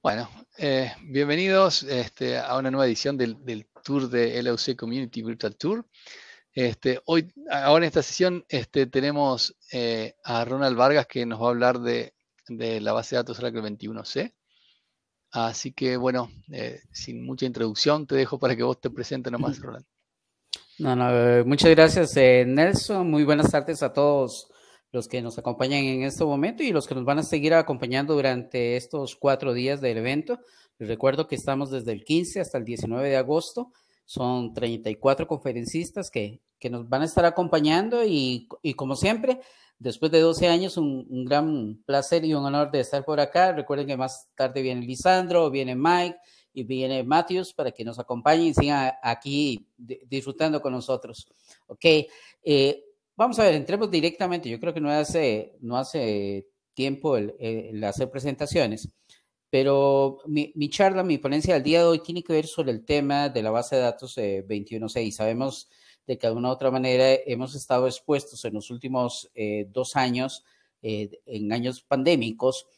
Bueno, eh, bienvenidos este, a una nueva edición del, tour de LUC Community Virtual Tour. Este, hoy, ahora en esta sesión este, tenemos eh, a Ronald Vargas que nos va a hablar de, la base de datos Oracle 21C. Así que bueno, eh, sin mucha introducción, te dejo para que vos te presentes nomás, Ronald. No, no, muchas gracias, Nelson. Muy buenas tardes a todos los que nos acompañan en este momento y los que nos van a seguir acompañando durante estos cuatro días del evento. Les recuerdo que estamos desde el 15 hasta el 19 de agosto. Son 34 conferencistas que, nos van a estar acompañando y, como siempre, después de 12 años, un, gran placer y un honor de estar por acá. Recuerden que más tarde viene Lisandro, viene Mike y viene Matthews para que nos acompañen y sigan aquí disfrutando con nosotros. Ok, eh, Vamos a ver, entremos directamente. Yo creo que no hace, no hace tiempo el, hacer presentaciones, pero mi, charla, mi ponencia del día de hoy tiene que ver sobre el tema de la base de datos eh, 21.6. Sabemos de que de una u otra manera hemos estado expuestos en los últimos eh, dos años, eh, en años pandémicos,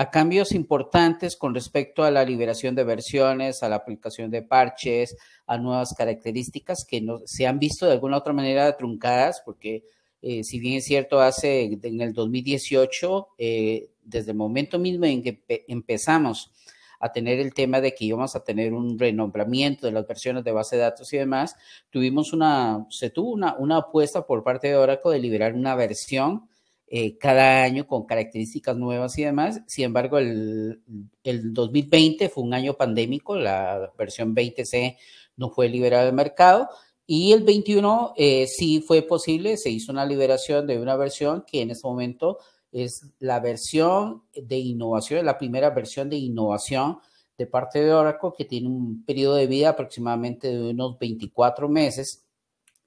a cambios importantes con respecto a la liberación de versiones, a la aplicación de parches, a nuevas características que se han visto de alguna u otra manera truncadas, porque eh, si bien es cierto, hace en el 2018, eh, desde el momento mismo en que empezamos a tener el tema de que íbamos a tener un renombramiento de las versiones de base de datos y demás, tuvimos una, se tuvo una, una apuesta por parte de Oracle de liberar una versión eh, cada año con características nuevas y demás. Sin embargo, el, el 2020 fue un año pandémico, la versión 20C no fue liberada del mercado. Y el 21 eh, sí fue posible, se hizo una liberación de una versión que en este momento es la versión de innovación, la primera versión de innovación de parte de Oracle que tiene un periodo de vida aproximadamente de unos 24 meses.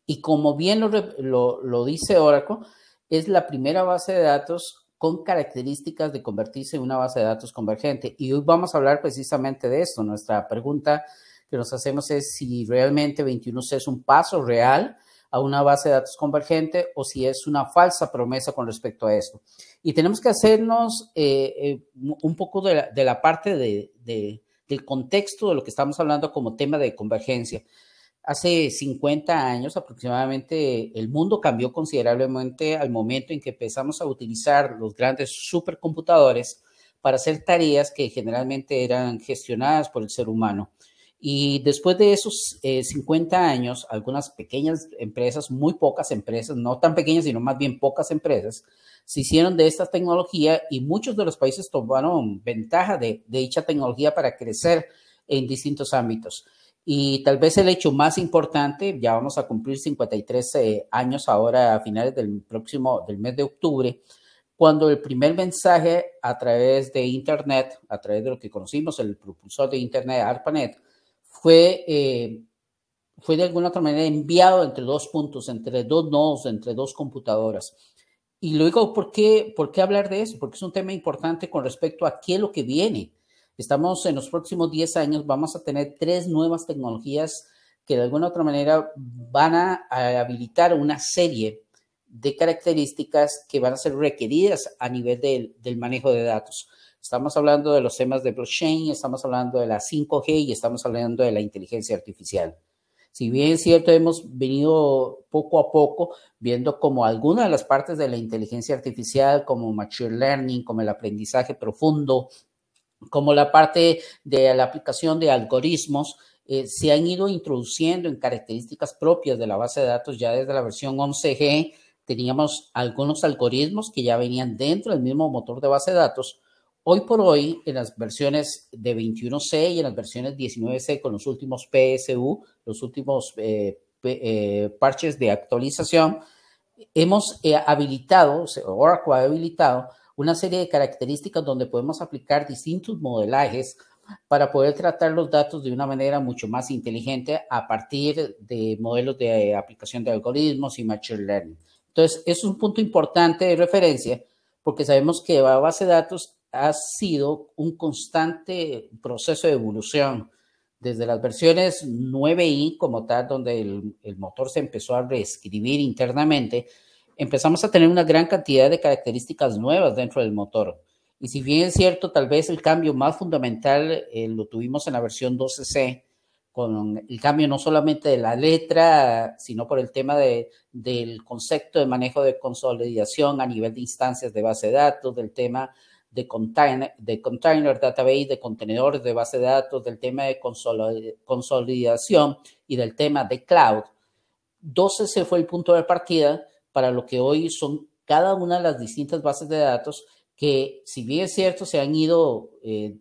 Y como bien lo, lo dice Oracle, es la primera base de datos con características de convertirse en una base de datos convergente. Y hoy vamos a hablar precisamente de esto. Nuestra pregunta que nos hacemos es si realmente 21C es un paso real a una base de datos convergente o si es una falsa promesa con respecto a esto. Y tenemos que hacernos eh, eh, un poco de la, parte del contexto de lo que estamos hablando como tema de convergencia. Hace 50 años aproximadamente el mundo cambió considerablemente al momento en que empezamos a utilizar los grandes supercomputadores para hacer tareas que generalmente eran gestionadas por el ser humano. Y después de esos 50 eh, años, algunas pequeñas empresas, muy pocas empresas, no tan pequeñas, sino más bien pocas empresas, se hicieron de esta tecnología y muchos de los países tomaron ventaja de dicha tecnología para crecer en distintos ámbitos. Y tal vez el hecho más importante, ya vamos a cumplir 53 eh, años ahora a finales del próximo, del mes de octubre, cuando el primer mensaje a través de Internet, a través de lo que conocimos, el propulsor de Internet, ARPANET, fue, eh, fue de alguna otra manera enviado entre dos puntos, entre dos nodos, entre dos computadoras. Y luego, ¿por qué, ¿por qué hablar de eso? Porque es un tema importante con respecto a qué es lo que viene Estamos en los próximos 10 años, vamos a tener tres nuevas tecnologías que de alguna u otra manera van a habilitar una serie de características que van a ser requeridas a nivel del, manejo de datos. Estamos hablando de los temas de blockchain, estamos hablando de la 5G y estamos hablando de la inteligencia artificial. Si bien es cierto, hemos venido poco a poco viendo como algunas de las partes de la inteligencia artificial, como Machine Learning, como el aprendizaje profundo, como la parte de la aplicación de algoritmos, eh, se han ido introduciendo en características propias de la base de datos ya desde la versión 11G. Teníamos algunos algoritmos que ya venían dentro del mismo motor de base de datos. Hoy por hoy, en las versiones de 21C y en las versiones 19C con los últimos PSU, los últimos eh, eh, parches de actualización, hemos habilitado, Oracle ha habilitado una serie de características donde podemos aplicar distintos modelajes para poder tratar los datos de una manera mucho más inteligente a partir de modelos de aplicación de algoritmos y machine learning. Entonces, es un punto importante de referencia porque sabemos que la base de datos ha sido un constante proceso de evolución desde las versiones 9i como tal, donde el, el motor se empezó a reescribir internamente, empezamos a tener una gran cantidad de características nuevas dentro del motor. Y si bien es cierto, tal vez el cambio más fundamental eh, lo tuvimos en la versión 12C, con el cambio no solamente de la letra, sino por el tema de, del concepto de manejo de consolidación a nivel de instancias de base de datos, del tema de container, de container database, de contenedores de base de datos, del tema de consolidación y del tema de cloud. 12 c fue el punto de partida para lo que hoy son cada una de las distintas bases de datos que, si bien es cierto, se han ido eh,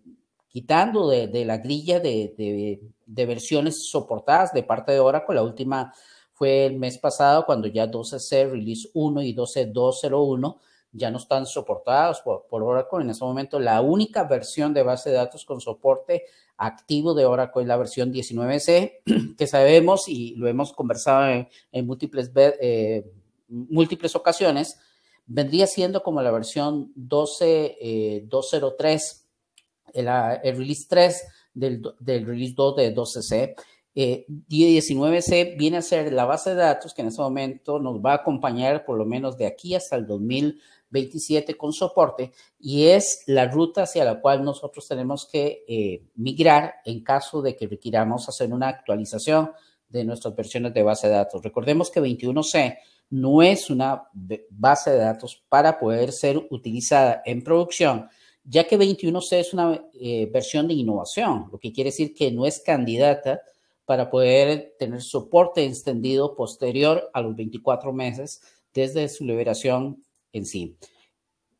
quitando de, la grilla de, versiones soportadas de parte de Oracle. La última fue el mes pasado cuando ya 12c Release 1 y 12.201 ya no están soportados por, Oracle. En ese momento, la única versión de base de datos con soporte activo de Oracle es la versión 19c, que sabemos y lo hemos conversado en, múltiples veces. Eh, múltiples ocasiones, vendría siendo como la versión 12, eh, 203, el, ah, el, release 3 del, del, release 2 de 12C. Eh, 19C viene a ser la base de datos que en ese momento nos va a acompañar por lo menos de aquí hasta el 2027 con soporte y es la ruta hacia la cual nosotros tenemos que eh, migrar en caso de que requiramos hacer una actualización de nuestras versiones de base de datos. Recordemos que 21C no es una base de datos para poder ser utilizada en producción, ya que 21C es una eh, versión de innovación, lo que quiere decir que no es candidata para poder tener soporte extendido posterior a los 24 meses desde su liberación en sí.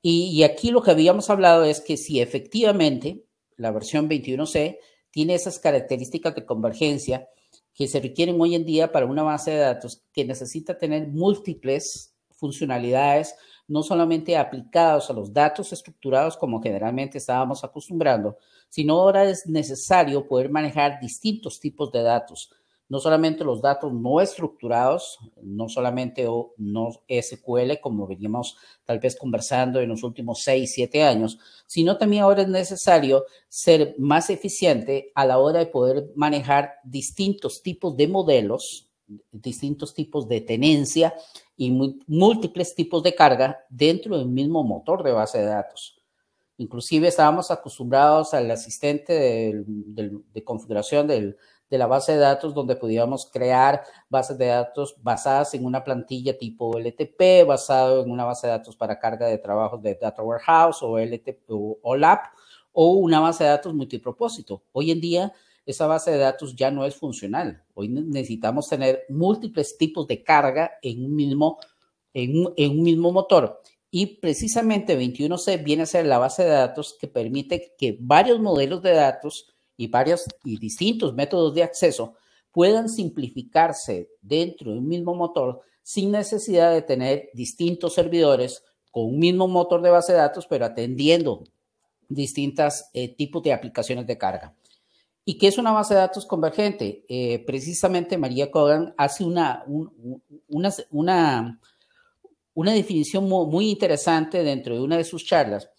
y aquí lo que habíamos hablado es que si efectivamente la versión 21C tiene esas características de convergencia, que se requieren hoy en día para una base de datos que necesita tener múltiples funcionalidades, no solamente aplicados a los datos estructurados como generalmente estábamos acostumbrando, sino ahora es necesario poder manejar distintos tipos de datos, no solamente los datos no estructurados, no solamente o, no SQL, como veníamos tal vez conversando en los últimos 6, siete años, sino también ahora es necesario ser más eficiente a la hora de poder manejar distintos tipos de modelos, distintos tipos de tenencia y múltiples tipos de carga dentro del mismo motor de base de datos. Inclusive estábamos acostumbrados al asistente de configuración del, de la base de datos donde podíamos crear bases de datos basadas en una plantilla tipo LTP, basado en una base de datos para carga de trabajos de Data Warehouse o LTP o OLAP o una base de datos multipropósito. Hoy en día esa base de datos ya no es funcional. Hoy necesitamos tener múltiples tipos de carga en un mismo, en, en un mismo motor. Y precisamente 21C viene a ser la base de datos que permite que varios modelos de datos y varios y distintos métodos de acceso puedan simplificarse dentro de un mismo motor sin necesidad de tener distintos servidores con un mismo motor de base de datos, pero atendiendo distintos eh, tipos de aplicaciones de carga. ¿Y qué es una base de datos convergente? Eh, precisamente María Cogan hace una, una, definición muy interesante dentro de una de sus charlas,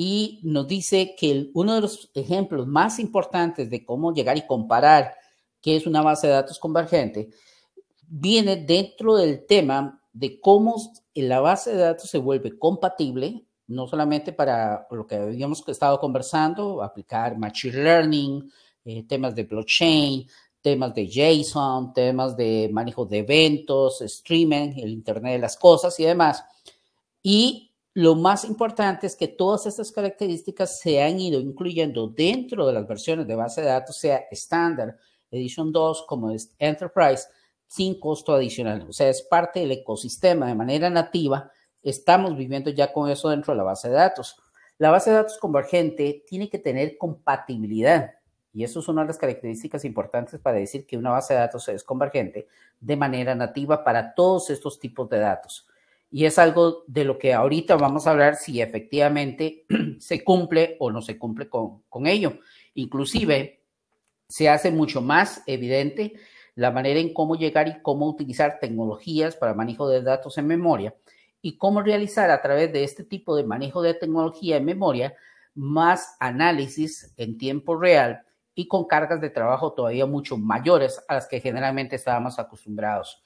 y nos dice que uno de los ejemplos más importantes de cómo llegar y comparar qué es una base de datos convergente viene dentro del tema de cómo la base de datos se vuelve compatible, no solamente para lo que habíamos estado conversando, aplicar machine learning, eh, temas de blockchain, temas de JSON, temas de manejo de eventos, streaming, el Internet de las Cosas y demás, y lo más importante es que todas estas características se han ido incluyendo dentro de las versiones de base de datos, sea estándar, Edition 2 como es Enterprise, sin costo adicional. O sea, es parte del ecosistema de manera nativa. Estamos viviendo ya con eso dentro de la base de datos. La base de datos convergente tiene que tener compatibilidad. Y eso es una de las características importantes para decir que una base de datos es convergente de manera nativa para todos estos tipos de datos y es algo de lo que ahorita vamos a hablar si efectivamente se cumple o no se cumple con, ello. Inclusive se hace mucho más evidente la manera en cómo llegar y cómo utilizar tecnologías para manejo de datos en memoria y cómo realizar a través de este tipo de manejo de tecnología en memoria más análisis en tiempo real y con cargas de trabajo todavía mucho mayores a las que generalmente estábamos acostumbrados.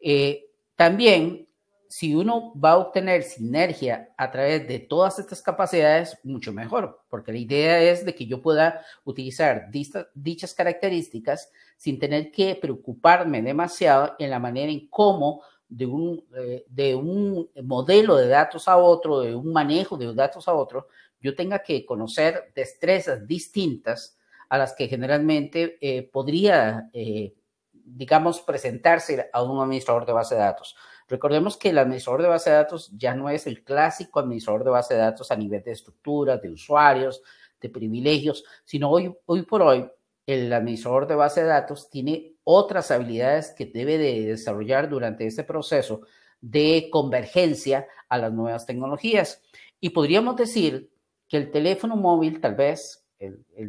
Eh, también si uno va a obtener sinergia a través de todas estas capacidades, mucho mejor, porque la idea es de que yo pueda utilizar dichas características sin tener que preocuparme demasiado en la manera en cómo eh, de un, modelo de datos a otro, de un manejo de datos a otro, yo tenga que conocer destrezas distintas a las que generalmente eh, podría, eh, digamos, presentarse a un administrador de base de datos. Recordemos que el administrador de base de datos ya no es el clásico administrador de base de datos a nivel de estructuras, de usuarios, de privilegios, sino hoy, hoy por hoy el administrador de base de datos tiene otras habilidades que debe de desarrollar durante este proceso de convergencia a las nuevas tecnologías. Y podríamos decir que el teléfono móvil, tal vez,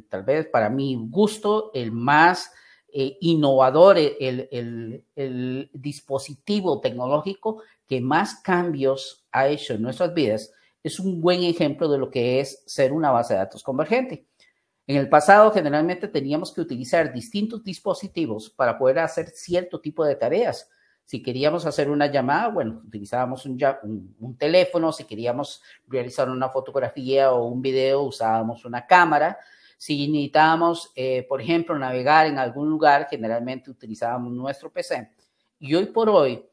tal vez para mi gusto, el más eh, innovador el, dispositivo tecnológico que más cambios ha hecho en nuestras vidas, es un buen ejemplo de lo que es ser una base de datos convergente. En el pasado generalmente teníamos que utilizar distintos dispositivos para poder hacer cierto tipo de tareas. Si queríamos hacer una llamada, bueno, utilizábamos un teléfono, si queríamos realizar una fotografía o un video, usábamos una cámara. Si necesitábamos, eh, por ejemplo, navegar en algún lugar, generalmente utilizábamos nuestro PC. Y hoy por hoy,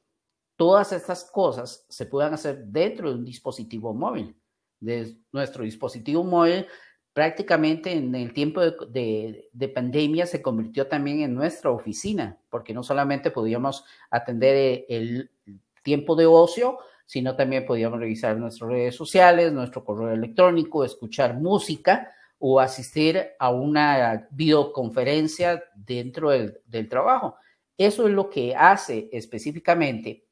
todas estas cosas se pueden hacer dentro de un dispositivo móvil. De nuestro dispositivo móvil, prácticamente en el tiempo de, pandemia se convirtió también en nuestra oficina, porque no solamente podíamos atender eh, el tiempo de ocio, sino también podíamos revisar nuestras redes sociales, nuestro correo electrónico, escuchar música, o asistir a una videoconferencia dentro del, trabajo. Eso es lo que hace específicamente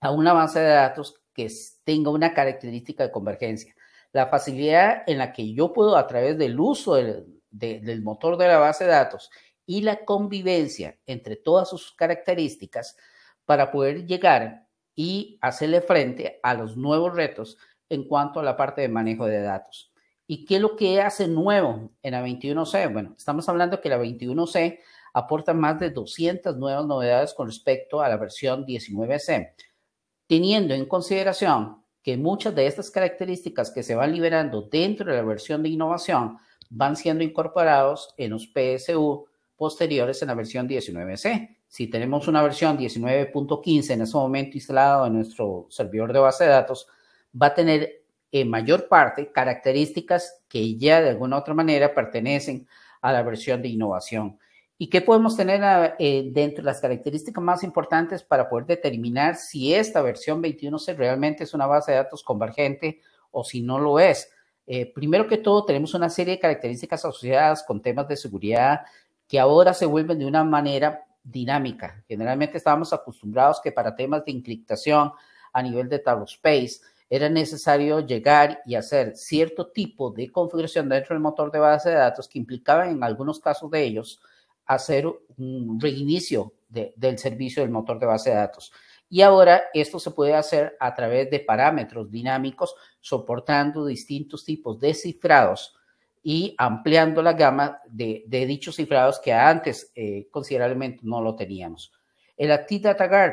a una base de datos que tenga una característica de convergencia. La facilidad en la que yo puedo, a través del uso del motor de la base de datos y la convivencia entre todas sus características, para poder llegar y hacerle frente a los nuevos retos en cuanto a la parte de manejo de datos. ¿Y qué es lo que hace nuevo en la 21C? Bueno, estamos hablando que la 21C aporta más de 200 nuevas novedades con respecto a la versión 19C, teniendo en consideración que muchas de estas características que se van liberando dentro de la versión de innovación van siendo incorporados en los PSU posteriores en la versión 19C. Si tenemos una versión 19.15 en ese momento instalado en nuestro servidor de base de datos, va a tener en mayor parte características que ya de alguna otra manera pertenecen a la versión de innovación. ¿Y qué podemos tener ah, eh, dentro de las características más importantes para poder determinar si esta versión 21 realmente es una base de datos convergente o si no lo es? Eh, primero que todo, tenemos una serie de características asociadas con temas de seguridad que ahora se vuelven de una manera dinámica. Generalmente estábamos acostumbrados que para temas de encriptación a nivel de space, era necesario llegar y hacer cierto tipo de configuración dentro del motor de base de datos que implicaba en algunos casos de ellos hacer un reinicio del servicio del motor de base de datos. Y ahora esto se puede hacer a través de parámetros dinámicos soportando distintos tipos de cifrados y ampliando la gama de, dichos cifrados que antes eh, considerablemente no lo teníamos. El Active Data Guard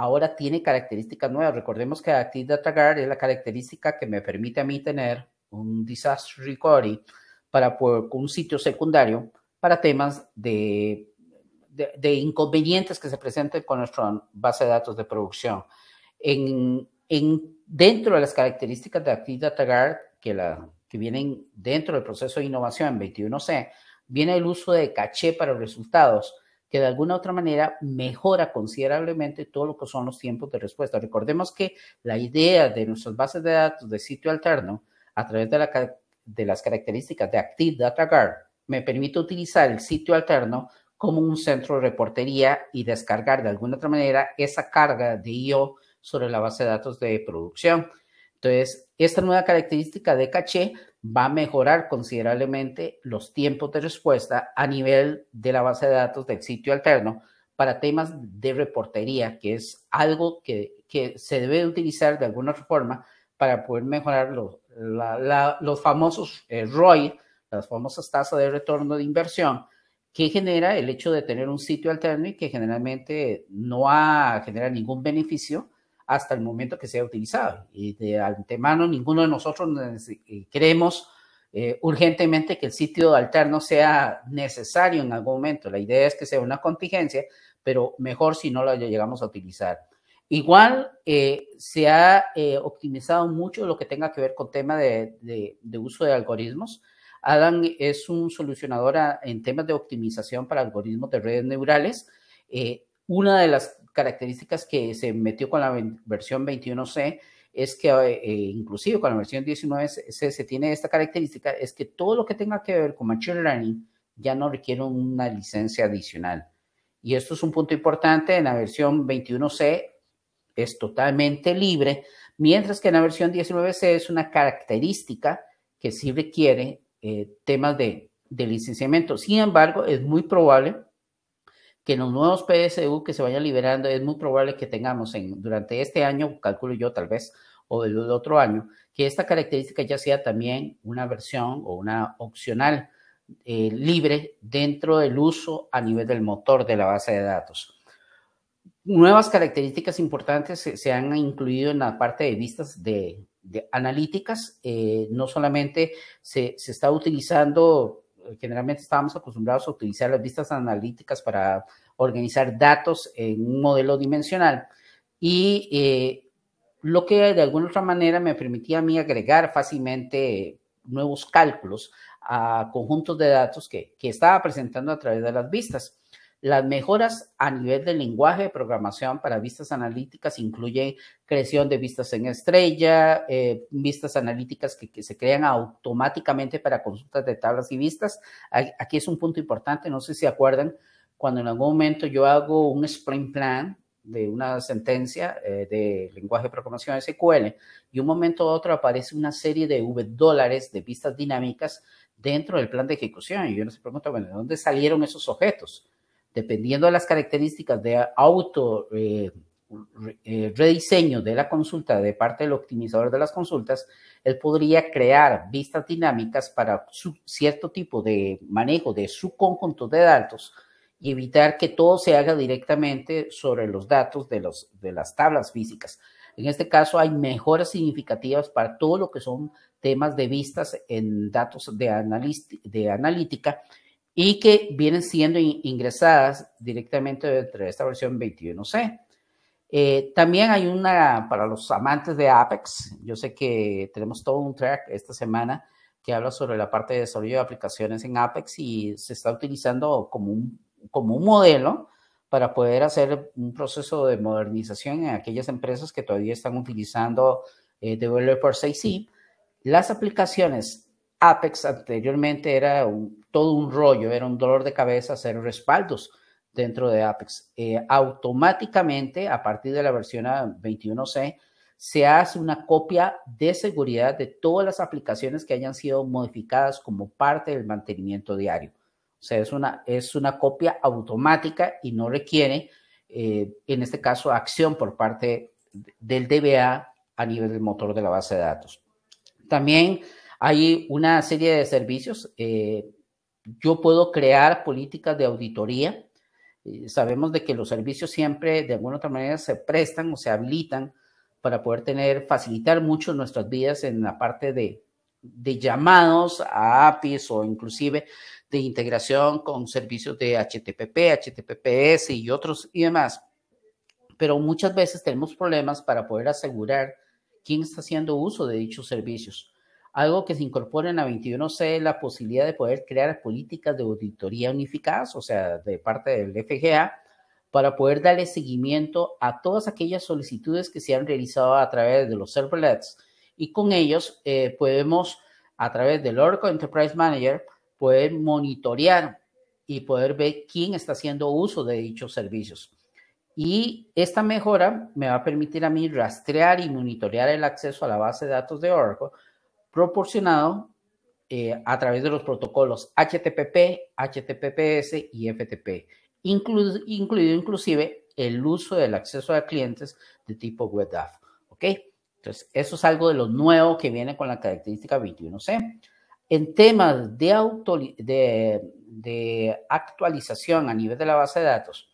ahora tiene características nuevas. Recordemos que Active Data Guard es la característica que me permite a mí tener un disaster recovery para un sitio secundario para temas de, inconvenientes que se presenten con nuestra base de datos de producción. En, dentro de las características de Active Data Guard que, la, que vienen dentro del proceso de innovación en 21C, viene el uso de caché para resultados que de alguna otra manera mejora considerablemente todo lo que son los tiempos de respuesta. Recordemos que la idea de nuestras bases de datos de sitio alterno, a través de, las características de Active Data Guard, me permite utilizar el sitio alterno como un centro de reportería y descargar de alguna otra manera esa carga de IO sobre la base de datos de producción. Entonces, esta nueva característica de caché va a mejorar considerablemente los tiempos de respuesta a nivel de la base de datos del sitio alterno para temas de reportería, que es algo que, se debe utilizar de alguna forma para poder mejorar los, famosos eh, ROI, las famosas tasas de retorno de inversión, que genera el hecho de tener un sitio alterno y que generalmente no ha, genera ningún beneficio hasta el momento que sea utilizado. Y de antemano, ninguno de nosotros eh, creemos eh, urgentemente que el sitio alterno sea necesario en algún momento. La idea es que sea una contingencia, pero mejor si no lo llegamos a utilizar. Igual eh, se ha optimizado mucho lo que tenga que ver con tema de, uso de algoritmos. Adam es un solucionador en temas de optimización para algoritmos de redes neurales. una de las características que se metió con la versión 21C es que eh, inclusive con la versión 19 c se, tiene esta característica, es que todo lo que tenga que ver con Machine Learning ya no requiere una licencia adicional. Y esto es un punto importante, en la versión 21C es totalmente libre, mientras que en la versión 19C es una característica que sí requiere eh, temas de, de licenciamiento. Sin embargo, es muy probable que los nuevos PSU que se vayan liberando es muy probable que tengamos en, durante este año, calculo yo tal vez, o del otro año, que esta característica ya sea también una versión o una opcional eh, libre dentro del uso a nivel del motor de la base de datos. Nuevas características importantes se, han incluido en la parte de vistas de, analíticas. Eh, no solamente se, se está utilizando generalmente estábamos acostumbrados a utilizar las vistas analíticas para organizar datos en un modelo dimensional. Y eh, lo que de alguna otra manera me permitía a mí agregar fácilmente nuevos cálculos a conjuntos de datos que estaba presentando a través de las vistas. Las mejoras a nivel del lenguaje de programación para vistas analíticas incluyen creación de vistas en estrella, eh, vistas analíticas que, se crean automáticamente para consultas de tablas y vistas. Aquí es un punto importante, no sé si acuerdan, cuando en algún momento yo hago un sprint plan de una sentencia eh, de lenguaje de programación SQL y un momento u otro aparece una serie de V dólares de vistas dinámicas dentro del plan de ejecución. Y yo se pregunto, bueno, ¿de dónde salieron esos objetos? dependiendo de las características de auto eh, eh, rediseño de la consulta de parte del optimizador de las consultas, él podría crear vistas dinámicas para cierto tipo de manejo de su conjunto de datos y evitar que todo se haga directamente sobre los datos de, las tablas físicas. En este caso hay mejoras significativas para todo lo que son temas de vistas en datos de analítica y que vienen siendo ingresadas directamente entre de esta versión 21C. Eh, también hay una para los amantes de Apex. Yo sé que tenemos todo un track esta semana que habla sobre la parte de desarrollo de aplicaciones en Apex y se está utilizando como un, como un modelo para poder hacer un proceso de modernización en aquellas empresas que todavía están utilizando eh, Developer 6 Las aplicaciones Apex anteriormente era un, todo un rollo, era un dolor de cabeza hacer respaldos dentro de Apex. Eh, automáticamente, a partir de la versión 21C, se hace una copia de seguridad de todas las aplicaciones que hayan sido modificadas como parte del mantenimiento diario. O sea, es una, es una copia automática y no requiere, eh, en este caso, acción por parte del DBA a nivel del motor de la base de datos. También hay una serie de servicios eh, yo puedo crear políticas de auditoría. Eh, sabemos de que los servicios siempre, de alguna otra manera, se prestan o se habilitan para poder tener, facilitar mucho nuestras vidas en la parte de, de llamados a APIs o inclusive de integración con servicios de HTTP, HTTPS y otros y demás. Pero muchas veces tenemos problemas para poder asegurar quién está haciendo uso de dichos servicios algo que se incorpora en la 21C, la posibilidad de poder crear políticas de auditoría unificadas, o sea, de parte del FGA, para poder darle seguimiento a todas aquellas solicitudes que se han realizado a través de los serverlets. Y con ellos eh, podemos, a través del Oracle Enterprise Manager, poder monitorear y poder ver quién está haciendo uso de dichos servicios. Y esta mejora me va a permitir a mí rastrear y monitorear el acceso a la base de datos de Oracle proporcionado eh, a través de los protocolos HTTP, HTTPS y FTP, incluido inclusive el uso del acceso a clientes de tipo WebDAV, ¿ok? Entonces, eso es algo de lo nuevo que viene con la característica 21C. En temas de, de, de actualización a nivel de la base de datos,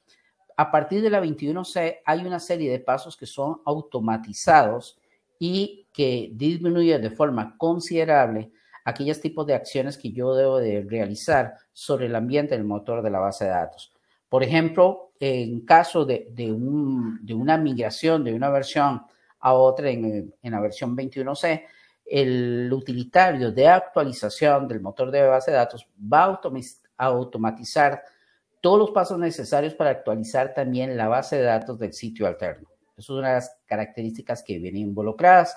a partir de la 21C hay una serie de pasos que son automatizados y que disminuye de forma considerable aquellos tipos de acciones que yo debo de realizar sobre el ambiente del motor de la base de datos. Por ejemplo, en caso de, una migración de una versión a otra en, la versión 21C, el utilitario de actualización del motor de base de datos va a automatizar todos los pasos necesarios para actualizar también la base de datos del sitio alterno. Esas son las características que vienen involucradas.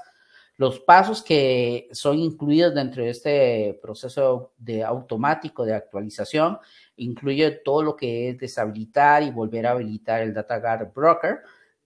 Los pasos que son incluidos dentro de este proceso de automático de actualización incluye todo lo que es deshabilitar y volver a habilitar el Data Guard Broker,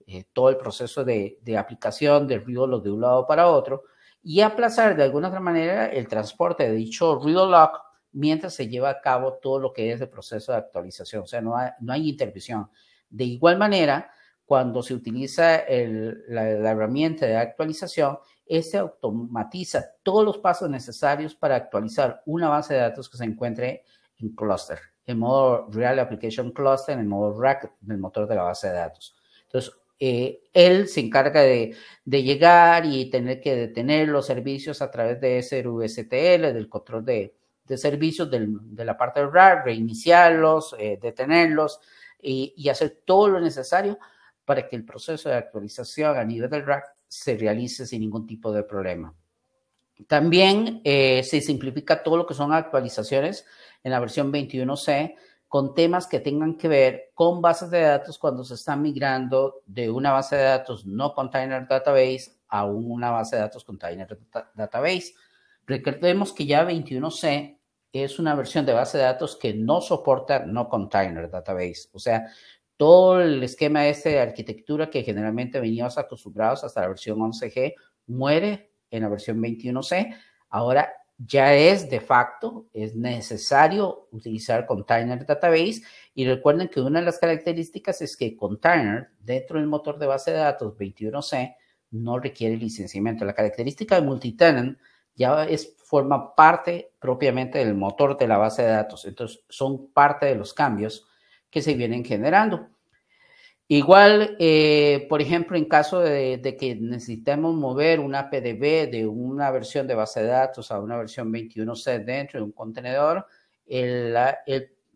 eh, todo el proceso de, de aplicación de ruido de un lado para otro y aplazar de alguna otra manera el transporte de dicho ruido lock mientras se lleva a cabo todo lo que es el proceso de actualización, o sea, no hay, no hay intervención. De igual manera, cuando se utiliza el, la, herramienta de actualización, este automatiza todos los pasos necesarios para actualizar una base de datos que se encuentre en cluster, en modo Real Application Cluster, en el modo Rack, en el motor de la base de datos. Entonces, eh, él se encarga de, llegar y tener que detener los servicios a través de ese VSTL, del control de, servicios de la parte de RAR, reiniciarlos, eh, detenerlos y, y hacer todo lo necesario para que el proceso de actualización a nivel del rack se realice sin ningún tipo de problema. También eh, se simplifica todo lo que son actualizaciones en la versión 21C con temas que tengan que ver con bases de datos cuando se están migrando de una base de datos no container database a una base de datos container database. Recordemos que ya 21C es una versión de base de datos que no soporta no container database. O sea, todo el esquema ese de arquitectura que generalmente veníamos acostumbrados hasta la versión 11G muere en la versión 21C. Ahora ya es de facto, es necesario utilizar Container Database y recuerden que una de las características es que Container dentro del motor de base de datos 21C no requiere licenciamiento. La característica de multitenant ya es, forma parte propiamente del motor de la base de datos. Entonces, son parte de los cambios que se vienen generando. Igual, eh, por ejemplo, en caso de, que necesitemos mover una PDB de una versión de base de datos a una versión 21C dentro de un contenedor, la,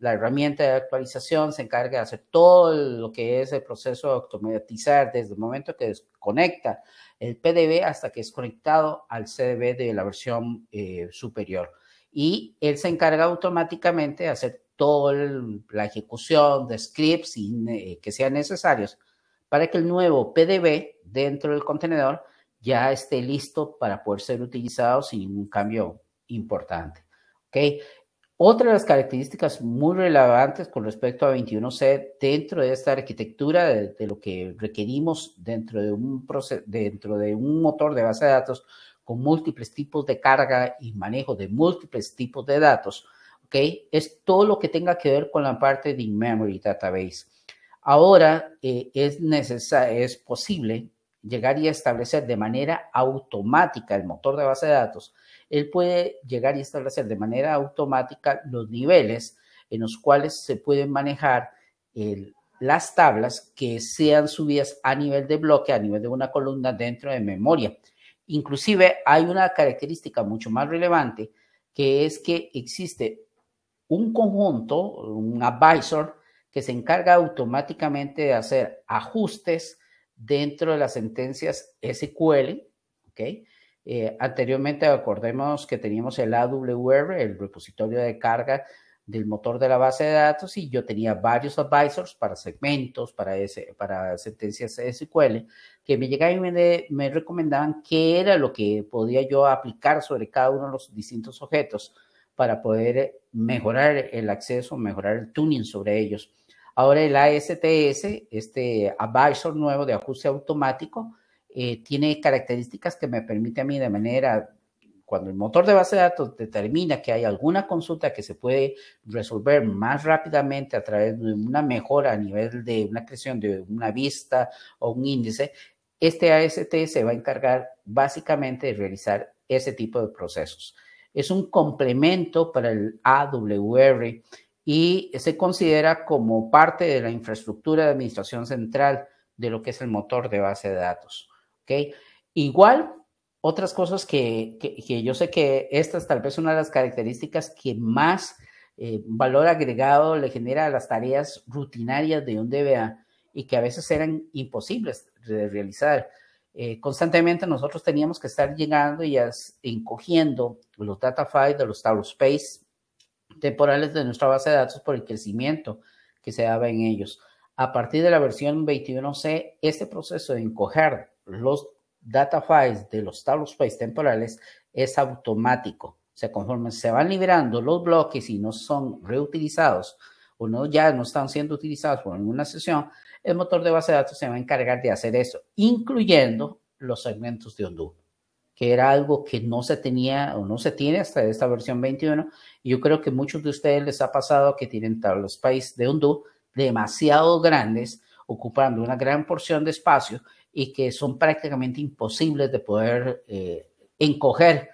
herramienta de actualización se encarga de hacer todo lo que es el proceso de automatizar desde el momento que desconecta el PDB hasta que es conectado al CDB de la versión eh, superior. Y él se encarga automáticamente de hacer toda la ejecución de scripts y, eh, que sean necesarios para que el nuevo PDB dentro del contenedor ya esté listo para poder ser utilizado sin ningún cambio importante. ¿okay? Otra de las características muy relevantes con respecto a 21C dentro de esta arquitectura de, lo que requerimos dentro de, un dentro de un motor de base de datos con múltiples tipos de carga y manejo de múltiples tipos de datos es todo lo que tenga que ver con la parte de memory database. Ahora eh, es, es posible llegar y establecer de manera automática el motor de base de datos. Él puede llegar y establecer de manera automática los niveles en los cuales se pueden manejar las tablas que sean subidas a nivel de bloque, a nivel de una columna dentro de memoria. Inclusive hay una característica mucho más relevante que es que existe un conjunto, un advisor, que se encarga automáticamente de hacer ajustes dentro de las sentencias SQL. ¿okay? Eh, anteriormente, acordemos que teníamos el AWR, el repositorio de carga del motor de la base de datos, y yo tenía varios advisors para segmentos, para, ese, para sentencias SQL, que me llegaban y me, me recomendaban qué era lo que podía yo aplicar sobre cada uno de los distintos objetos para poder eh, mejorar el acceso, mejorar el tuning sobre ellos. Ahora el ASTS, este advisor nuevo de ajuste automático, eh, tiene características que me permite a mí de manera, cuando el motor de base de datos determina que hay alguna consulta que se puede resolver más rápidamente a través de una mejora a nivel de una creación de una vista o un índice, este ASTS se va a encargar básicamente de realizar ese tipo de procesos es un complemento para el AWR y se considera como parte de la infraestructura de administración central de lo que es el motor de base de datos. Igual, otras cosas que, yo sé que estas tal vez una de las características que más eh, valor agregado le genera a las tareas rutinarias de un DBA y que a veces eran imposibles de realizar eh, constantemente nosotros teníamos que estar llegando y encogiendo los data files de los tablespace space temporales de nuestra base de datos por el crecimiento que se daba en ellos. A partir de la versión 21C, este proceso de encoger los data files de los tablespace space temporales es automático. Se conforme se van liberando los bloques y no son reutilizados o no ya no están siendo utilizados por ninguna sesión, el motor de base de datos se va a encargar de hacer eso, incluyendo los segmentos de hondú, que era algo que no se tenía o no se tiene hasta esta versión 21. Y yo creo que muchos de ustedes les ha pasado que tienen los países de hondú demasiado grandes, ocupando una gran porción de espacio y que son prácticamente imposibles de poder eh, encoger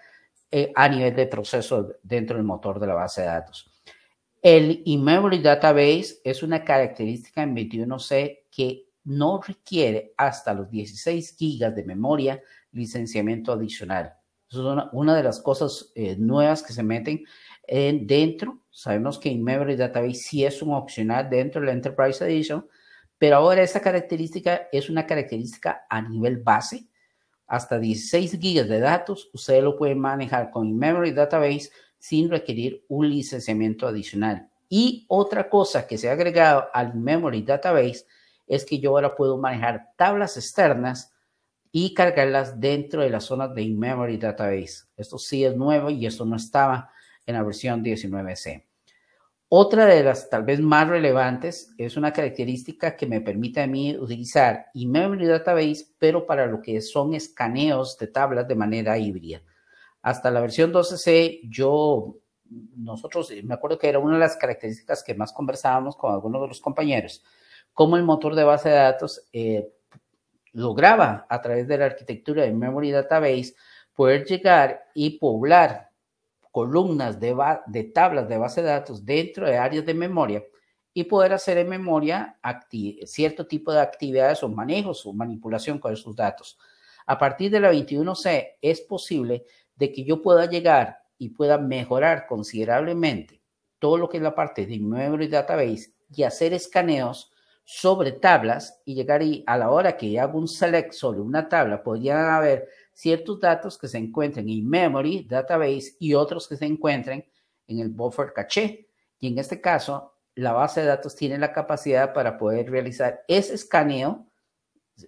eh, a nivel de proceso dentro del motor de la base de datos. El In-Memory Database es una característica en 21C que no requiere hasta los 16 gigas de memoria licenciamiento adicional. es una, de las cosas eh, nuevas que se meten eh, dentro. Sabemos que In-Memory Database sí es un opcional dentro de la Enterprise Edition, pero ahora esta característica es una característica a nivel base. Hasta 16 gigas de datos, ustedes lo pueden manejar con In-Memory Database sin requerir un licenciamiento adicional. Y otra cosa que se ha agregado al Memory Database es que yo ahora puedo manejar tablas externas y cargarlas dentro de la zona de memory Database. Esto sí es nuevo y esto no estaba en la versión 19C. Otra de las tal vez más relevantes es una característica que me permite a mí utilizar memory Database, pero para lo que son escaneos de tablas de manera híbrida hasta la versión 12C, yo, nosotros, eh, me acuerdo que era una de las características que más conversábamos con algunos de los compañeros, cómo el motor de base de datos eh, lograba a través de la arquitectura de Memory Database poder llegar y poblar columnas de, de tablas de base de datos dentro de áreas de memoria y poder hacer en memoria cierto tipo de actividades o manejos o manipulación con esos datos. A partir de la 21C es posible de que yo pueda llegar y pueda mejorar considerablemente todo lo que es la parte de memory database y hacer escaneos sobre tablas y llegar y a la hora que hago un select sobre una tabla, podrían haber ciertos datos que se encuentren en memory database y otros que se encuentren en el buffer caché. Y en este caso, la base de datos tiene la capacidad para poder realizar ese escaneo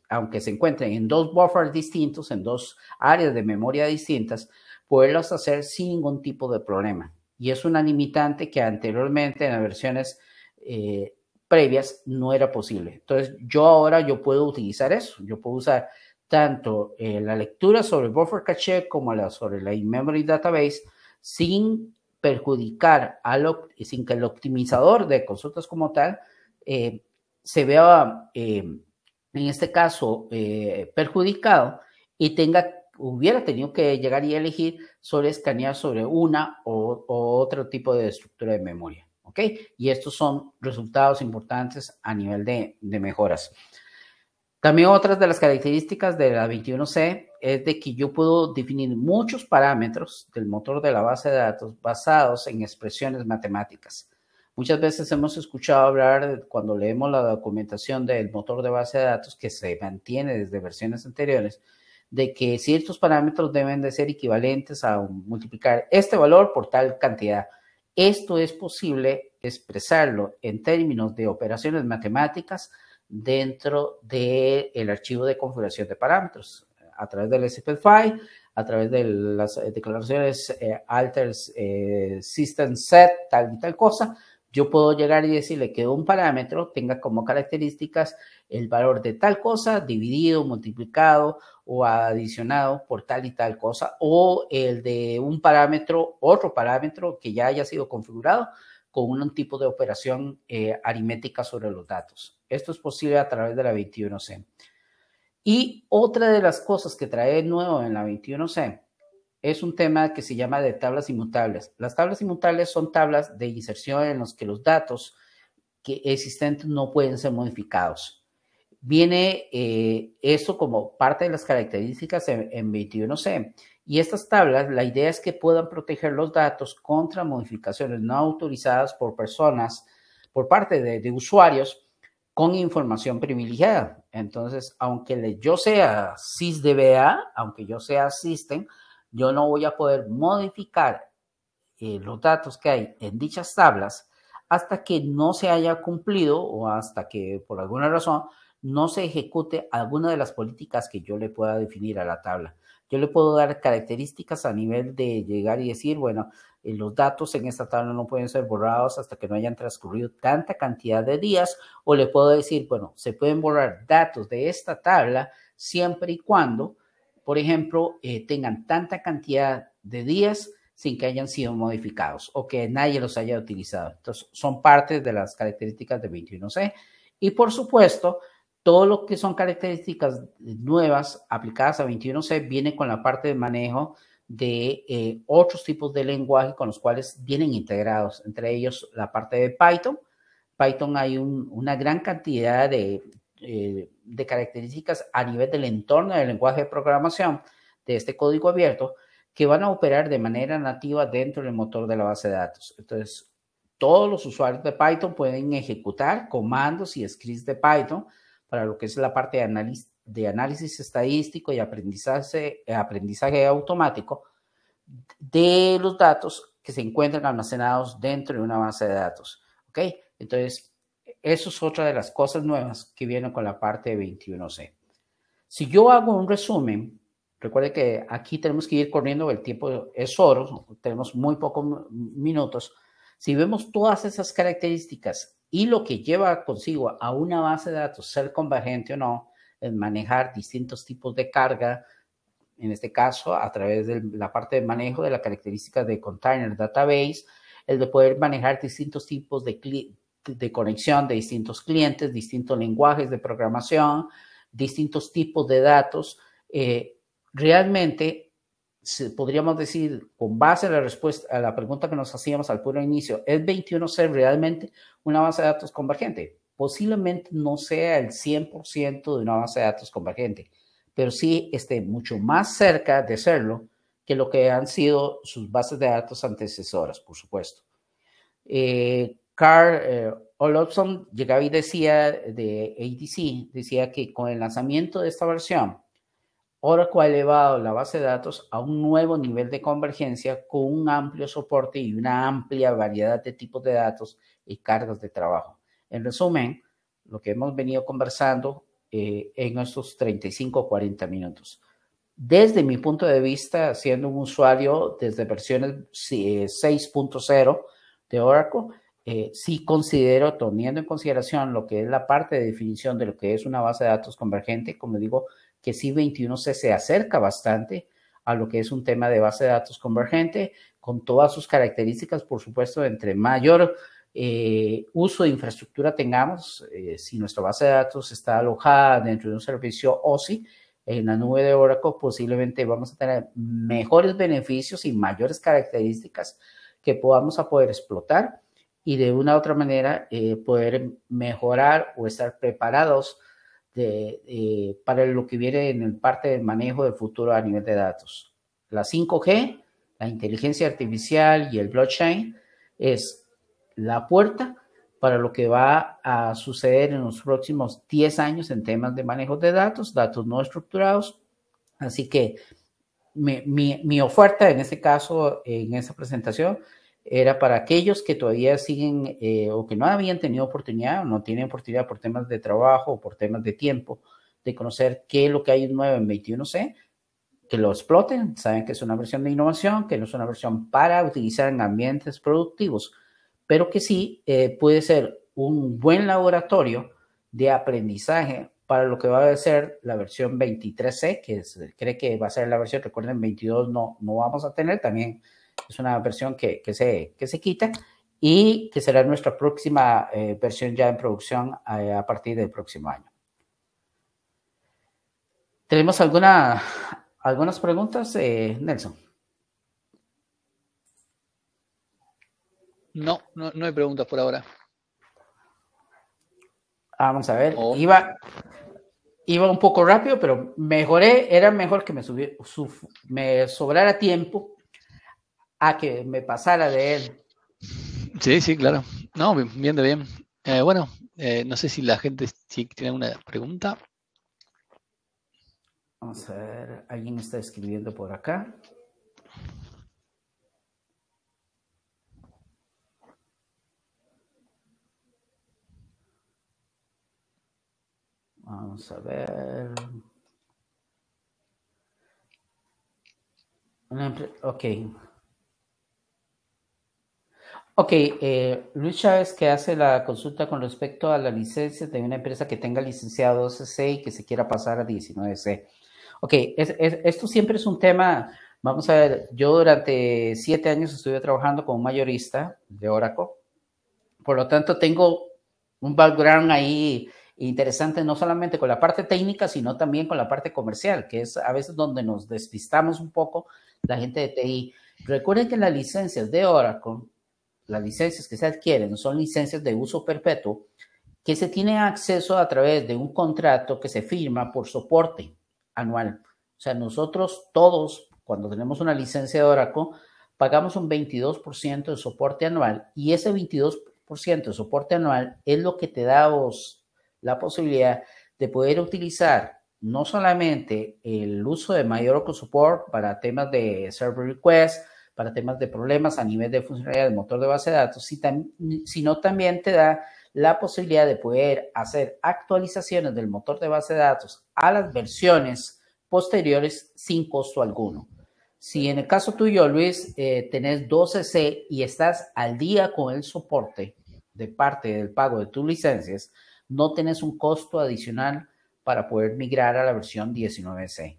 aunque se encuentren en dos buffers distintos, en dos áreas de memoria distintas, poderlas hacer sin ningún tipo de problema. Y es una limitante que anteriormente en las versiones eh, previas no era posible. Entonces yo ahora yo puedo utilizar eso, yo puedo usar tanto eh, la lectura sobre el buffer caché como la sobre la in-memory database sin perjudicar y sin que el optimizador de consultas como tal eh, se vea en este caso, eh, perjudicado y tenga, hubiera tenido que llegar y elegir sobre escanear sobre una o, otro tipo de estructura de memoria. ¿Ok? Y estos son resultados importantes a nivel de, de mejoras. También otras de las características de la 21C es de que yo puedo definir muchos parámetros del motor de la base de datos basados en expresiones matemáticas. Muchas veces hemos escuchado hablar, cuando leemos la documentación del motor de base de datos que se mantiene desde versiones anteriores, de que ciertos parámetros deben de ser equivalentes a multiplicar este valor por tal cantidad. Esto es posible expresarlo en términos de operaciones matemáticas dentro del archivo de configuración de parámetros, a través del file, a través de las eh, declaraciones eh, alters eh, system set, tal y tal cosa, yo puedo llegar y decirle que un parámetro tenga como características el valor de tal cosa dividido, multiplicado o adicionado por tal y tal cosa, o el de un parámetro, otro parámetro que ya haya sido configurado con un tipo de operación eh, aritmética sobre los datos. Esto es posible a través de la 21C. Y otra de las cosas que trae nuevo en la 21C es un tema que se llama de tablas inmutables. Las tablas inmutables son tablas de inserción en las que los datos que existentes no pueden ser modificados. Viene eh, eso como parte de las características en, 21C. Y estas tablas, la idea es que puedan proteger los datos contra modificaciones no autorizadas por personas, por parte de, usuarios con información privilegiada. Entonces, aunque yo sea SysDBA, aunque yo sea System, yo no voy a poder modificar eh, los datos que hay en dichas tablas hasta que no se haya cumplido o hasta que por alguna razón no se ejecute alguna de las políticas que yo le pueda definir a la tabla. Yo le puedo dar características a nivel de llegar y decir, bueno, eh, los datos en esta tabla no pueden ser borrados hasta que no hayan transcurrido tanta cantidad de días, o le puedo decir, bueno, se pueden borrar datos de esta tabla siempre y cuando por ejemplo, eh, tengan tanta cantidad de días sin que hayan sido modificados o que nadie los haya utilizado. Entonces, son parte de las características de 21C. Y por supuesto, todo lo que son características nuevas aplicadas a 21C viene con la parte de manejo de eh, otros tipos de lenguaje con los cuales vienen integrados, entre ellos la parte de Python. Python hay una gran cantidad de eh, de características a nivel del entorno del lenguaje de programación de este código abierto que van a operar de manera nativa dentro del motor de la base de datos. Entonces, todos los usuarios de Python pueden ejecutar comandos y scripts de Python para lo que es la parte de, análisis, de análisis estadístico y aprendizaje, aprendizaje automático de los datos que se encuentran almacenados dentro de una base de datos. ¿Ok? Entonces, eso es otra de las cosas nuevas que vienen con la parte de 21C. Si yo hago un resumen, recuerde que aquí tenemos que ir corriendo, el tiempo es oro, tenemos muy pocos minutos. Si vemos todas esas características y lo que lleva consigo a una base de datos, ser convergente o no, es manejar distintos tipos de carga, en este caso a través de la parte de manejo de la característica de container database, el de poder manejar distintos tipos de, de conexión de distintos clientes, distintos lenguajes de programación, distintos tipos de datos. Eh, realmente, podríamos decir, con base a la respuesta a la pregunta que nos hacíamos al puro inicio, ¿es ser realmente una base de datos convergente? Posiblemente no sea el 100% de una base de datos convergente, pero sí esté mucho más cerca de serlo que lo que han sido sus bases de datos antecesoras, por supuesto. Eh, Carl eh, llegaba y decía de ADC, decía que con el lanzamiento de esta versión, Oracle ha elevado la base de datos a un nuevo nivel de convergencia con un amplio soporte y una amplia variedad de tipos de datos y cargas de trabajo. En resumen, lo que hemos venido conversando eh, en estos 35 o 40 minutos. Desde mi punto de vista, siendo un usuario desde versiones 6.0 eh, de Oracle, si eh, sí considero, teniendo en consideración lo que es la parte de definición de lo que es una base de datos convergente, como digo, que sí 21C se acerca bastante a lo que es un tema de base de datos convergente, con todas sus características, por supuesto, entre mayor eh, uso de infraestructura tengamos, eh, si nuestra base de datos está alojada dentro de un servicio OSI en la nube de Oracle, posiblemente vamos a tener mejores beneficios y mayores características que podamos a poder explotar y de una u otra manera eh, poder mejorar o estar preparados eh, para lo que viene en el parte del manejo del futuro a nivel de datos. La 5G, la inteligencia artificial y el blockchain es la puerta para lo que va a suceder en los próximos 10 años en temas de manejo de datos, datos no estructurados. Así que mi, mi oferta en este caso, en esta presentación, era para aquellos que todavía siguen eh, o que no habían tenido oportunidad, o no tienen oportunidad por temas de trabajo o por temas de tiempo, de conocer qué es lo que hay nuevo en 21C, que lo exploten, saben que es una versión de innovación, que no es una versión para utilizar en ambientes productivos, pero que sí eh, puede ser un buen laboratorio de aprendizaje para lo que va a ser la versión 23C, que se cree que va a ser la versión, recuerden, 22 no, no vamos a tener, también es una versión que, se, que se quita y que será nuestra próxima eh, versión ya en producción eh, a partir del próximo año. ¿Tenemos alguna, algunas preguntas, eh, Nelson? No, no, hay preguntas por ahora. Vamos a ver, oh. iba, iba un poco rápido, pero mejoré, era mejor que me, subi, me sobrara tiempo a que me pasara de él. Sí, sí, claro. No, bien de bien. Eh, bueno, eh, no sé si la gente si tiene alguna pregunta. Vamos a ver, alguien está escribiendo por acá. Vamos a ver. Ok. Ok, eh, Luis Chávez que hace la consulta con respecto a la licencia de una empresa que tenga licenciado 12C y que se quiera pasar a 19C. Ok, es, esto siempre es un tema, vamos a ver, yo durante siete años estuve trabajando como mayorista de Oracle, por lo tanto tengo un background ahí interesante, no solamente con la parte técnica, sino también con la parte comercial, que es a veces donde nos despistamos un poco la gente de TI. Recuerden que las licencias de Oracle las licencias que se adquieren son licencias de uso perpetuo que se tiene acceso a través de un contrato que se firma por soporte anual. O sea, nosotros todos, cuando tenemos una licencia de Oracle, pagamos un 22% de soporte anual y ese 22% de soporte anual es lo que te da la posibilidad de poder utilizar no solamente el uso de Oracle Support para temas de server request, para temas de problemas a nivel de funcionalidad del motor de base de datos, sino también te da la posibilidad de poder hacer actualizaciones del motor de base de datos a las versiones posteriores sin costo alguno. Si en el caso tuyo, Luis, eh, tenés 12C y estás al día con el soporte de parte del pago de tus licencias, no tenés un costo adicional para poder migrar a la versión 19C.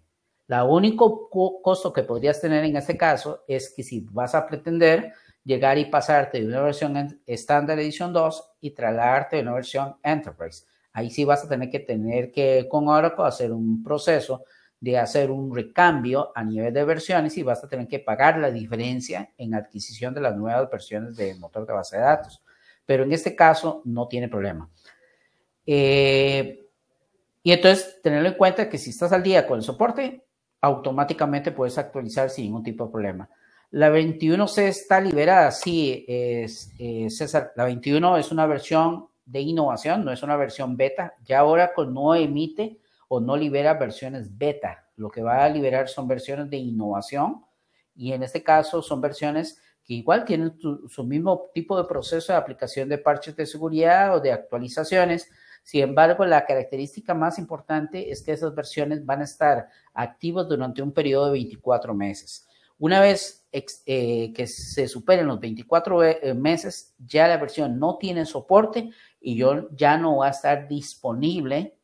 La único costo que podrías tener en este caso es que si vas a pretender llegar y pasarte de una versión estándar edición 2 y trasladarte de una versión Enterprise. Ahí sí vas a tener que tener que con Oracle hacer un proceso de hacer un recambio a nivel de versiones y vas a tener que pagar la diferencia en adquisición de las nuevas versiones de motor de base de datos. Pero en este caso no tiene problema. Eh, y entonces, tenerlo en cuenta que si estás al día con el soporte, automáticamente puedes actualizar sin ningún tipo de problema. La 21C está liberada, sí, es, eh, César. La 21 es una versión de innovación, no es una versión beta. Ya Oracle no emite o no libera versiones beta. Lo que va a liberar son versiones de innovación y en este caso son versiones que igual tienen su mismo tipo de proceso de aplicación de parches de seguridad o de actualizaciones, sin embargo, la característica más importante es que esas versiones van a estar activas durante un periodo de 24 meses. Una vez eh, que se superen los 24 eh, meses, ya la versión no tiene soporte y yo, ya no va a estar disponible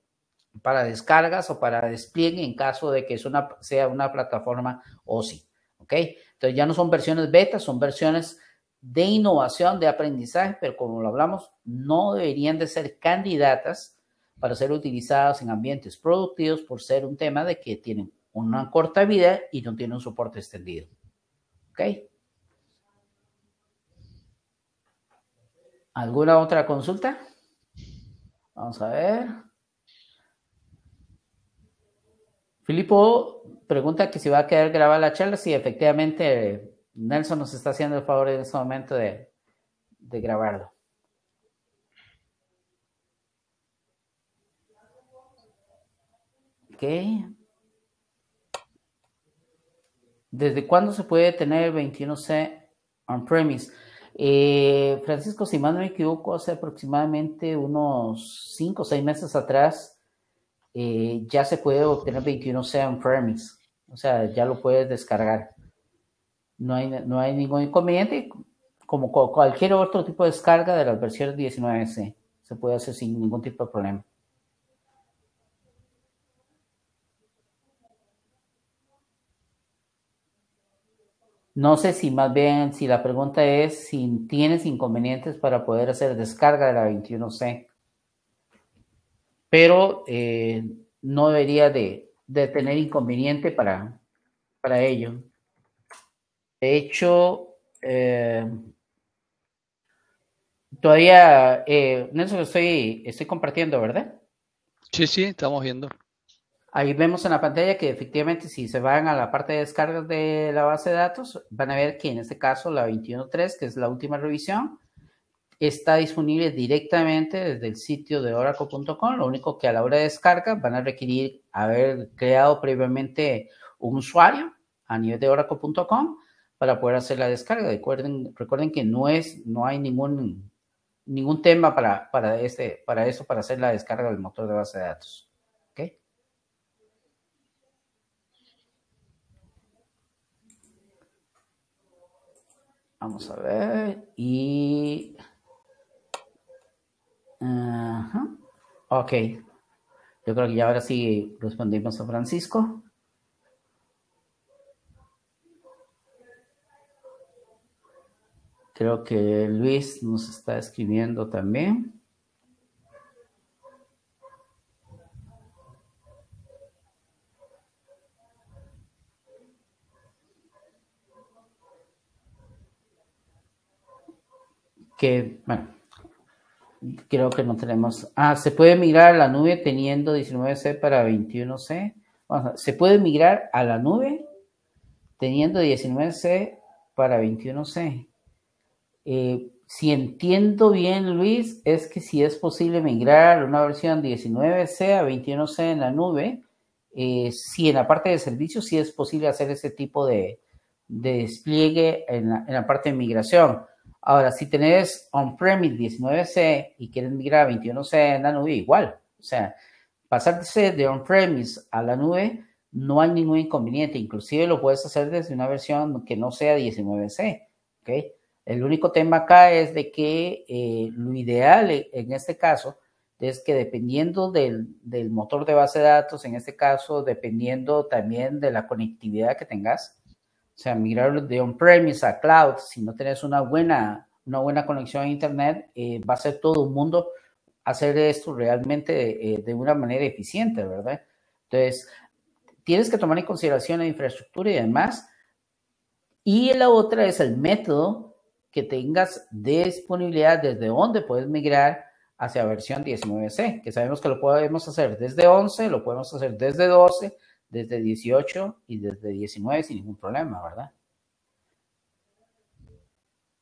para descargas o para despliegue en caso de que sea una plataforma OSI. ¿Ok? Entonces ya no son versiones beta, son versiones de innovación, de aprendizaje, pero como lo hablamos, no deberían de ser candidatas para ser utilizadas en ambientes productivos por ser un tema de que tienen una corta vida y no tienen un soporte extendido. ¿Ok? ¿Alguna otra consulta? Vamos a ver. Filipo pregunta que si va a quedar grabada la charla. si efectivamente Nelson nos está haciendo el favor en este momento de, grabarlo. Ok. ¿Desde cuándo se puede tener 21C on-premise? Eh, Francisco, si no me equivoco, hace aproximadamente unos 5 o 6 meses atrás eh, ya se puede obtener 21C on-premise. O sea, ya lo puedes descargar no hay, ningún inconveniente, como cualquier otro tipo de descarga de las versiones 19C, se puede hacer sin ningún tipo de problema. No sé si más bien, si la pregunta es si tienes inconvenientes para poder hacer descarga de la 21C. Pero eh, no debería de, tener inconveniente para, para ello. De hecho, eh, todavía, eh, Nelson, estoy, estoy compartiendo, ¿verdad? Sí, sí, estamos viendo. Ahí vemos en la pantalla que efectivamente si se van a la parte de descargas de la base de datos, van a ver que en este caso la 21.3, que es la última revisión, está disponible directamente desde el sitio de oracle.com. Lo único que a la hora de descarga van a requerir haber creado previamente un usuario a nivel de oracle.com para poder hacer la descarga. Recuerden, recuerden que no es, no hay ningún, ningún tema para, para, este, para eso, para hacer la descarga del motor de base de datos. ¿Okay? Vamos a ver. Y. Ok. Yo creo que ya ahora sí respondimos a Francisco. Creo que Luis nos está escribiendo también. Que, bueno, creo que no tenemos. Ah, se puede migrar a la nube teniendo 19C para 21C. Vamos se puede migrar a la nube teniendo 19C para 21C. Eh, si entiendo bien, Luis, es que si es posible migrar una versión 19C a 21C en la nube, eh, si en la parte de servicios si es posible hacer ese tipo de, despliegue en la, en parte de migración. Ahora, si tenés on-premise 19C y quieres migrar a 21C en la nube, igual. O sea, pasarse de on-premise a la nube no hay ningún inconveniente. Inclusive lo puedes hacer desde una versión que no sea 19C. ¿ok?, el único tema acá es de que eh, lo ideal eh, en este caso es que dependiendo del, motor de base de datos, en este caso, dependiendo también de la conectividad que tengas, o sea, migrar de on-premise a cloud, si no tienes una buena, una buena conexión a Internet, eh, va a ser todo un mundo hacer esto realmente de una manera eficiente, ¿verdad? Entonces, tienes que tomar en consideración la infraestructura y demás. Y la otra es el método que tengas disponibilidad desde donde puedes migrar hacia versión 19C, que sabemos que lo podemos hacer desde 11, lo podemos hacer desde 12, desde 18 y desde 19 sin ningún problema, ¿verdad?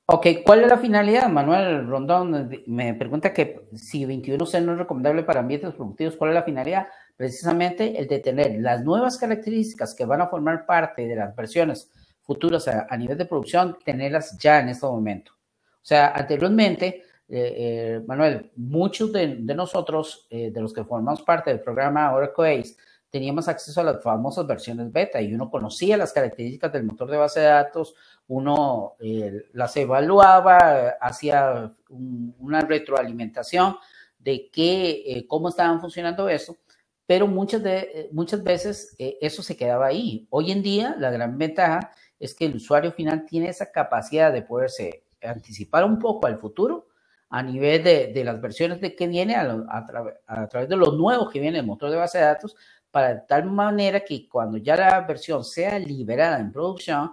Ok, ¿cuál es la finalidad? Manuel Rondón me pregunta que si 21C no es recomendable para ambientes productivos, ¿cuál es la finalidad? Precisamente el de tener las nuevas características que van a formar parte de las versiones futuras a, nivel de producción, tenerlas ya en este momento. O sea, anteriormente, eh, eh, Manuel, muchos de, nosotros, eh, de los que formamos parte del programa Oracle Ace, teníamos acceso a las famosas versiones beta y uno conocía las características del motor de base de datos, uno las evaluaba, hacía una retroalimentación de qué, cómo estaban funcionando eso, pero muchas, de, muchas veces eso se quedaba ahí. Hoy en día, la gran ventaja es que el usuario final tiene esa capacidad de poderse anticipar un poco al futuro a nivel de, las versiones de que viene, a, través de los nuevos que viene el motor de base de datos, para tal manera que cuando ya la versión sea liberada en producción,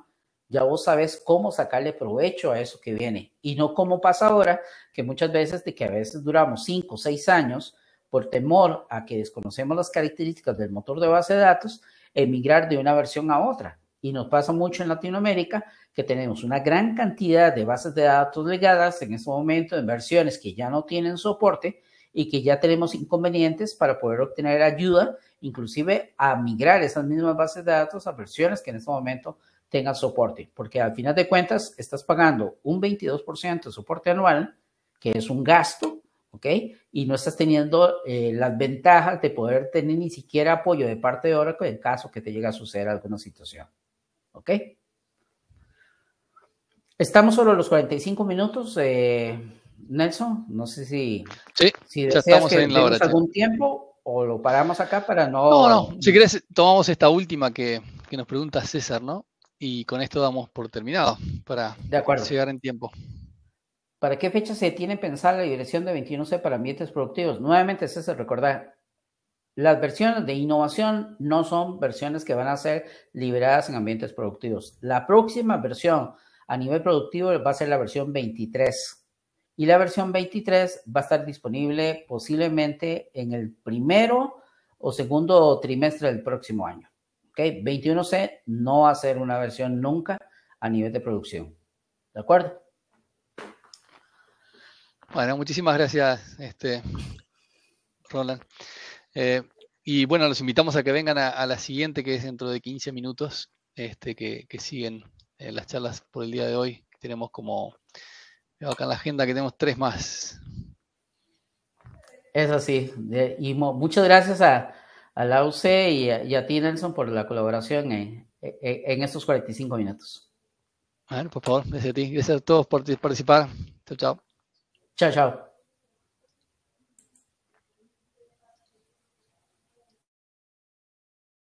ya vos sabes cómo sacarle provecho a eso que viene. Y no como pasa ahora, que muchas veces de que a veces duramos cinco o seis años por temor a que desconocemos las características del motor de base de datos, emigrar de una versión a otra. Y nos pasa mucho en Latinoamérica que tenemos una gran cantidad de bases de datos legadas en este momento en versiones que ya no tienen soporte y que ya tenemos inconvenientes para poder obtener ayuda, inclusive a migrar esas mismas bases de datos a versiones que en este momento tengan soporte, porque al final de cuentas estás pagando un 22% de soporte anual, que es un gasto, ¿ok? Y no estás teniendo eh, las ventajas de poder tener ni siquiera apoyo de parte de Oracle en caso que te llegue a suceder alguna situación. ¿Ok? Estamos solo los 45 minutos, eh, Nelson. No sé si, si deseas estamos en la hora, algún tiempo o lo paramos acá para no... No, no. Si querés, tomamos esta última que, nos pregunta César, ¿no? Y con esto damos por terminado para llegar en tiempo. ¿Para qué fecha se tiene pensada la dirección de 21C para ambientes productivos? Nuevamente, César, recordar, las versiones de innovación no son versiones que van a ser liberadas en ambientes productivos. La próxima versión a nivel productivo va a ser la versión 23. Y la versión 23 va a estar disponible posiblemente en el primero o segundo trimestre del próximo año. ¿Okay? 21C no va a ser una versión nunca a nivel de producción. ¿De acuerdo? Bueno, muchísimas gracias, este, Roland. Eh, y bueno, los invitamos a que vengan a, la siguiente, que es dentro de 15 minutos, este, que, siguen eh, las charlas por el día de hoy. Tenemos como, acá en la agenda que tenemos tres más. Eso sí, y muchas gracias a, a la y a, ti, Nelson, por la colaboración en, eh, en estos 45 minutos. Bueno, por favor, gracias a ti. Gracias a todos por participar. Chao, chao. Chao, chao.